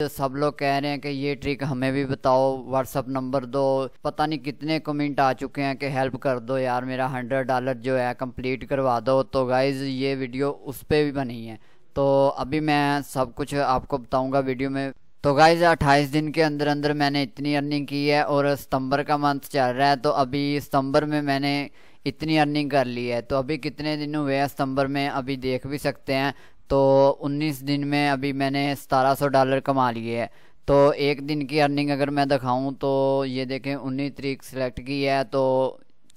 तो सब लोग कह रहे हैं कि ये ट्रिक हमें भी बताओ व्हाट्सअप नंबर दो पता नहीं कितने कमेंट आ चुके हैं कि हेल्प कर दो यार मेरा हंड्रेड डॉलर जो है कंप्लीट करवा दो तो गाइज़ ये वीडियो उस पर भी बनी है तो अभी मैं सब कुछ आपको बताऊंगा वीडियो में तो गाइज 28 दिन के अंदर अंदर मैंने इतनी अर्निंग की है और सितंबर का मंथ चल रहा है तो अभी सितंबर में मैंने इतनी अर्निंग कर ली है तो अभी कितने दिन हुए हैं सितंबर में अभी देख भी सकते हैं तो 19 दिन में अभी मैंने सतारह सौ डॉलर कमा लिए है तो एक दिन की अर्निंग अगर मैं दिखाऊं तो ये देखें उन्नीस तरीक सेलेक्ट की है तो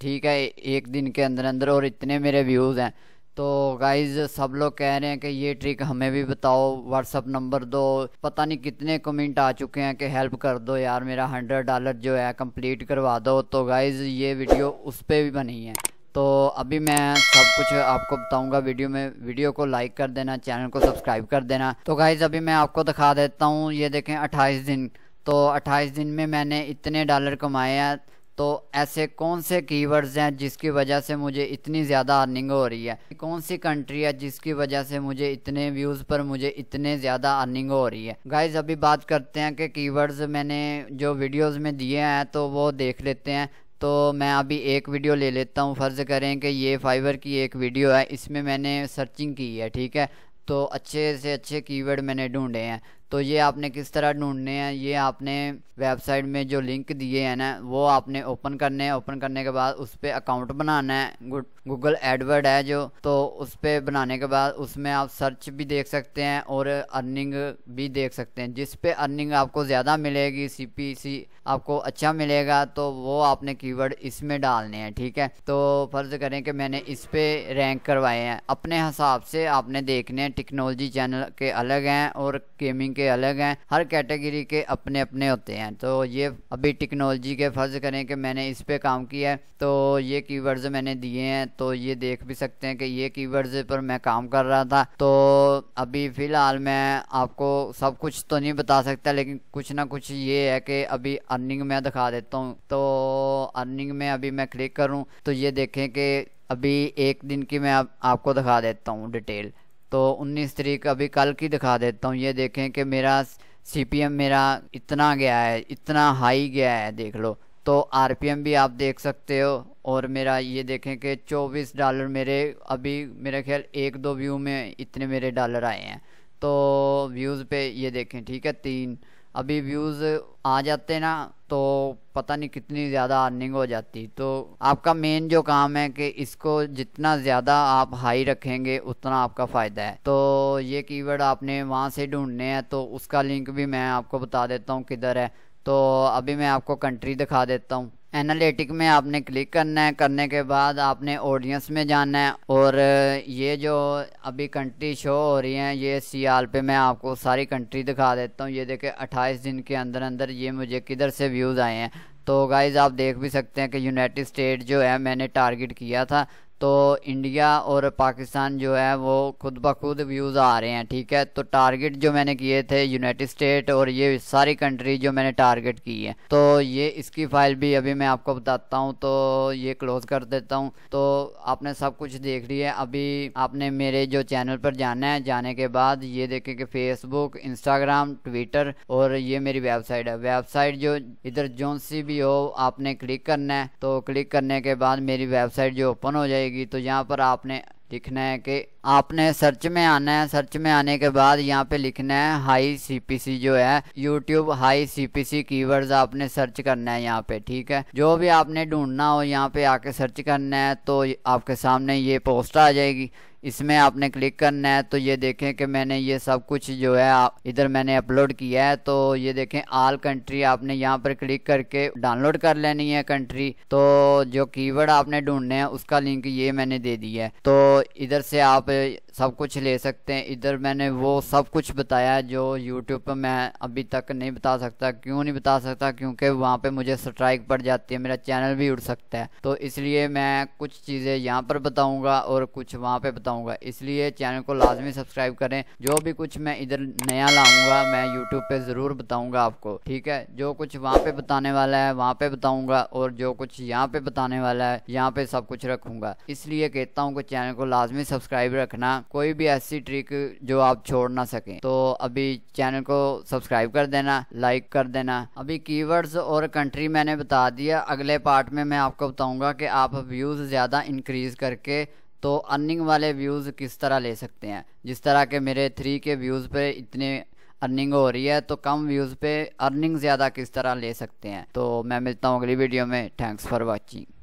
ठीक है एक दिन के अंदर अंदर और इतने मेरे व्यूज़ हैं तो गाइज सब लोग कह रहे हैं कि ये ट्रिक हमें भी बताओ व्हाट्सअप नंबर दो पता नहीं कितने कमेंट आ चुके हैं कि हेल्प कर दो यार मेरा हंड्रेड डॉलर जो है कंप्लीट करवा दो तो गाइज़ ये वीडियो उस पर भी बनी है तो अभी मैं सब कुछ आपको बताऊंगा वीडियो में वीडियो को लाइक कर देना चैनल को सब्सक्राइब कर देना तो गाइज अभी मैं आपको दिखा देता हूँ ये देखें अट्ठाईस दिन तो अट्ठाईस दिन में मैंने इतने डॉलर कमाए हैं तो ऐसे कौन से कीवर्ड्स हैं जिसकी वजह से मुझे इतनी ज़्यादा अर्निंग हो रही है कौन सी कंट्री है जिसकी वजह से मुझे इतने व्यूज़ पर मुझे इतने ज़्यादा अर्निंग हो रही है गाइज अभी बात करते हैं कि कीवर्ड्स मैंने जो वीडियोस में दिए हैं तो वो देख लेते हैं तो मैं अभी एक वीडियो ले लेता हूँ फ़र्ज़ करें कि ये फाइवर की एक वीडियो है इसमें मैंने सर्चिंग की है ठीक है तो अच्छे से अच्छे कीवर्ड मैंने ढूंढे हैं तो ये आपने किस तरह ढूंढने हैं ये आपने वेबसाइट में जो लिंक दिए हैं ना वो आपने ओपन करने हैं ओपन करने के बाद उस पर अकाउंट बनाना है गूगल एडवर्ड है जो तो उस पर बनाने के बाद उसमें आप सर्च भी देख सकते हैं और अर्निंग भी देख सकते हैं जिस पे अर्निंग आपको ज़्यादा मिलेगी सी पी सी आपको अच्छा मिलेगा तो वो आपने कीवर्ड इसमें डालने हैं ठीक है तो फ़र्ज़ करें कि मैंने इस पर रैंक करवाए हैं अपने हिसाब से आपने देखने हैं टेक्नोलॉजी चैनल के अलग हैं और गेमिंग उनके अलग हैं हर कैटेगरी के अपने अपने होते हैं तो ये अभी टेक्नोलॉजी के फर्ज करें कि मैंने इस पर काम किया है तो ये कीवर्ड्स मैंने दिए हैं तो ये देख भी सकते हैं कि ये कीवर्ड्स पर मैं काम कर रहा था तो अभी फ़िलहाल मैं आपको सब कुछ तो नहीं बता सकता लेकिन कुछ ना कुछ ये है कि अभी अर्निंग में दिखा देता हूँ तो अर्निंग में अभी मैं क्लिक करूँ तो ये देखें कि अभी एक दिन की मैं आप, आपको दिखा देता हूँ डिटेल तो उन्नीस तरीक अभी कल की दिखा देता हूँ ये देखें कि मेरा सीपीएम मेरा इतना गया है इतना हाई गया है देख लो तो आरपीएम भी आप देख सकते हो और मेरा ये देखें कि 24 डॉलर मेरे अभी मेरे ख्याल एक दो व्यू में इतने मेरे डॉलर आए हैं तो व्यूज़ पे ये देखें ठीक है तीन अभी व्यूज़ आ जाते ना तो पता नहीं कितनी ज़्यादा अर्निंग हो जाती तो आपका मेन जो काम है कि इसको जितना ज़्यादा आप हाई रखेंगे उतना आपका फ़ायदा है तो ये कीवर्ड आपने वहाँ से ढूंढने हैं तो उसका लिंक भी मैं आपको बता देता हूँ किधर है तो अभी मैं आपको कंट्री दिखा देता हूँ एनालिटिक में आपने क्लिक करना है करने के बाद आपने ऑडियंस में जाना है और ये जो अभी कंट्री शो हो रही है ये सियाल पे मैं आपको सारी कंट्री दिखा देता हूँ ये देखे 28 दिन के अंदर अंदर ये मुझे किधर से व्यूज़ आए हैं तो गाइज़ आप देख भी सकते हैं कि यूनाइटेड स्टेट जो है मैंने टारगेट किया था तो इंडिया और पाकिस्तान जो है वो खुद ब खुद व्यूज़ आ रहे हैं ठीक है तो टारगेट जो मैंने किए थे यूनाइटेड स्टेट और ये सारी कंट्री जो मैंने टारगेट की है तो ये इसकी फ़ाइल भी अभी मैं आपको बताता हूँ तो ये क्लोज़ कर देता हूँ तो आपने सब कुछ देख लिया अभी आपने मेरे जो चैनल पर जाना है जाने के बाद ये देखें कि फेसबुक इंस्टाग्राम ट्विटर और ये मेरी वेबसाइट है वेबसाइट जो इधर जो सी भी हो आपने क्लिक करना है तो क्लिक करने के बाद मेरी वेबसाइट जो ओपन हो जाएगी जाएगी तो यहाँ पर आपने लिखना है कि आपने सर्च में आना है सर्च में आने के बाद यहाँ पे लिखना है हाई सीपीसी जो है यूट्यूब हाई सीपीसी कीवर्ड्स आपने सर्च करना है यहाँ पे ठीक है जो भी आपने ढूंढना हो यहाँ पे आके सर्च करना है तो आपके सामने ये पोस्ट आ जाएगी इसमें आपने क्लिक करना है तो ये देखें कि मैंने ये सब कुछ जो है इधर मैंने अपलोड किया है तो ये देखें आल कंट्री आपने यहाँ पर क्लिक करके डाउनलोड कर लेनी है कंट्री तो जो कीवर्ड आपने ढूंढने हैं उसका लिंक ये मैंने दे दिया है तो इधर से आप सब कुछ ले सकते हैं इधर मैंने वो सब कुछ बताया जो यूट्यूब पर मैं अभी तक नहीं बता सकता क्यों नहीं बता सकता क्योंकि वहाँ पे मुझे स्ट्राइक पड़ जाती है मेरा चैनल भी उड़ सकता है तो इसलिए मैं कुछ चीज़ें यहाँ पर बताऊँगा और कुछ वहाँ पर बताऊँगा इसलिए चैनल को लाजमी सब्सक्राइब करें जो भी कुछ मैं इधर नया लाऊँगा मैं यूट्यूब पर ज़रूर बताऊँगा आपको ठीक है जो कुछ वहाँ पर बताने वाला है वहाँ पर बताऊँगा और जो कुछ यहाँ पर बताने वाला है यहाँ पर सब कुछ रखूँगा इसलिए कहता हूँ कि चैनल को लाजमी सब्सक्राइब रखना कोई भी ऐसी ट्रिक जो आप छोड़ ना सकें तो अभी चैनल को सब्सक्राइब कर देना लाइक कर देना अभी कीवर्ड्स और कंट्री मैंने बता दिया अगले पार्ट में मैं आपको बताऊंगा कि आप व्यूज़ ज़्यादा इंक्रीज़ करके तो अर्निंग वाले व्यूज़ किस तरह ले सकते हैं जिस तरह के मेरे थ्री के व्यूज़ पे इतने अर्निंग हो रही है तो कम व्यूज़ पे अर्निंग ज़्यादा किस तरह ले सकते हैं तो मैं मिलता हूँ अगली वीडियो में थैंक्स फॉर वॉचिंग